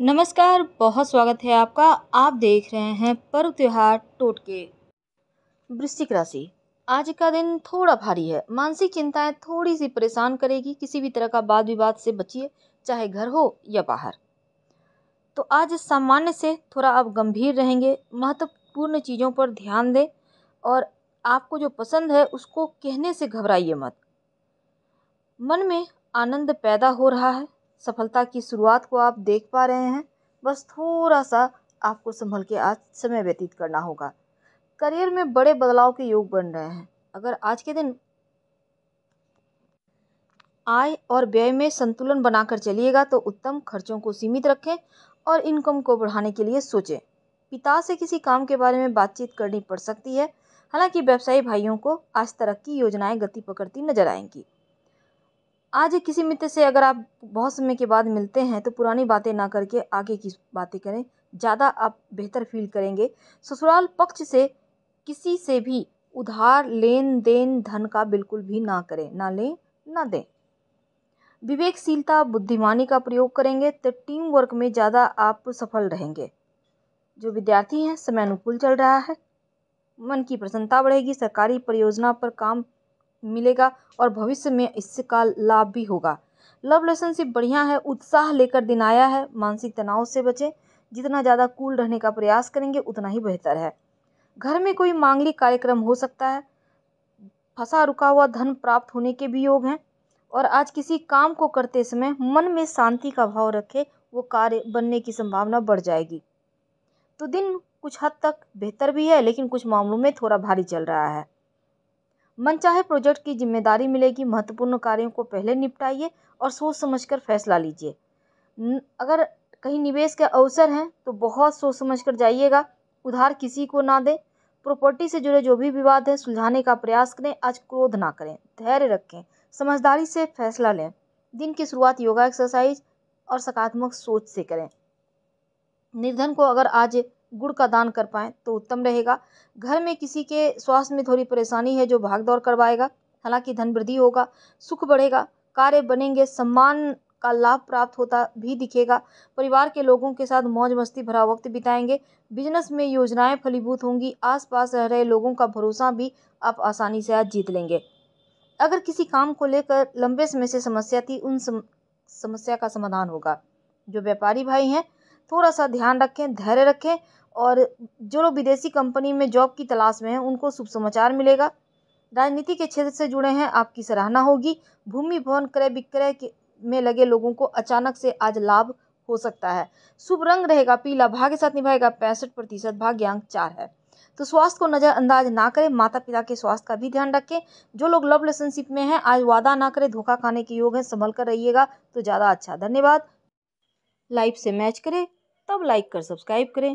नमस्कार बहुत स्वागत है आपका आप देख रहे हैं पर्व त्यौहार टोटके वृश्चिक राशि आज का दिन थोड़ा भारी है मानसिक चिंताएं थोड़ी सी परेशान करेगी किसी भी तरह का वाद विवाद से बचिए चाहे घर हो या बाहर तो आज सामान्य से थोड़ा आप गंभीर रहेंगे महत्वपूर्ण चीज़ों पर ध्यान दें और आपको जो पसंद है उसको कहने से घबराइए मत मन में आनंद पैदा हो रहा है सफलता की शुरुआत को आप देख पा रहे हैं बस थोड़ा सा आपको संभल के आज समय व्यतीत करना होगा करियर में बड़े बदलाव के योग बन रहे हैं अगर आज के दिन आय और व्यय में संतुलन बनाकर चलिएगा तो उत्तम खर्चों को सीमित रखें और इनकम को बढ़ाने के लिए सोचें पिता से किसी काम के बारे में बातचीत करनी पड़ सकती है हालांकि व्यवसायी भाइयों को आज तरक्की योजनाएं गति पकड़ती नजर आएंगी आज किसी मित्र से अगर आप बहुत समय के बाद मिलते हैं तो पुरानी बातें ना करके आगे की बातें करें ज़्यादा आप बेहतर फील करेंगे ससुराल पक्ष से किसी से भी उधार लेन देन धन का बिल्कुल भी ना करें ना लें ना दें विवेकशीलता बुद्धिमानी का प्रयोग करेंगे तो टीम वर्क में ज़्यादा आप सफल रहेंगे जो विद्यार्थी हैं समय अनुकूल चल रहा है मन की प्रसन्नता बढ़ेगी सरकारी परियोजना पर काम मिलेगा और भविष्य में इसका लाभ भी होगा लव रिलेशनशिप बढ़िया है उत्साह लेकर दिन आया है मानसिक तनाव से बचें जितना ज़्यादा कूल रहने का प्रयास करेंगे उतना ही बेहतर है घर में कोई मांगलिक कार्यक्रम हो सकता है फंसा रुका हुआ धन प्राप्त होने के भी योग हैं और आज किसी काम को करते समय मन में शांति का भाव रखें वो कार्य बनने की संभावना बढ़ जाएगी तो दिन कुछ हद तक बेहतर भी है लेकिन कुछ मामलों में थोड़ा भारी चल रहा है मनचाहे प्रोजेक्ट की जिम्मेदारी मिलेगी महत्वपूर्ण कार्यों को पहले निपटाइए और सोच समझकर फैसला लीजिए अगर कहीं निवेश के अवसर हैं तो बहुत सोच समझ कर जाइएगा उधार किसी को ना दें प्रॉपर्टी से जुड़े जो भी विवाद है सुलझाने का प्रयास करें आज क्रोध ना करें धैर्य रखें समझदारी से फैसला लें दिन की शुरुआत योगा एक्सरसाइज और सकारात्मक सोच से करें निर्धन को अगर आज गुड़ का दान कर पाएँ तो उत्तम रहेगा घर में किसी के स्वास्थ्य में थोड़ी परेशानी है जो भाग दौड़ करवाएगा हालांकि धन वृद्धि होगा सुख बढ़ेगा कार्य बनेंगे सम्मान का लाभ प्राप्त होता भी दिखेगा परिवार के लोगों के साथ मौज मस्ती भरा वक्त बिताएंगे बिजनेस में योजनाएं फलीभूत होंगी आसपास रह रहे लोगों का भरोसा भी आप आसानी से आज जीत लेंगे अगर किसी काम को लेकर लंबे समय से समस्या थी उन सम, समस्या का समाधान होगा जो व्यापारी भाई हैं थोड़ा सा ध्यान रखें धैर्य रखें और जो लोग विदेशी कंपनी में जॉब की तलाश में हैं उनको शुभ समाचार मिलेगा राजनीति के क्षेत्र से जुड़े हैं आपकी सराहना होगी भूमि भवन क्रय विक्रय के में लगे लोगों को अचानक से आज लाभ हो सकता है शुभ रंग रहेगा पीला भाग्य साथ निभाएगा पैंसठ प्रतिशत भाग्यांक चार है तो स्वास्थ्य को नज़रअंदाज ना करें माता पिता के स्वास्थ्य का भी ध्यान रखें जो लोग लव रिलेशनशिप में हैं आज वादा ना करें धोखा खाने के योग हैं संभल कर रहिएगा तो ज़्यादा अच्छा धन्यवाद लाइव से मैच करें तब लाइक कर सब्सक्राइब करें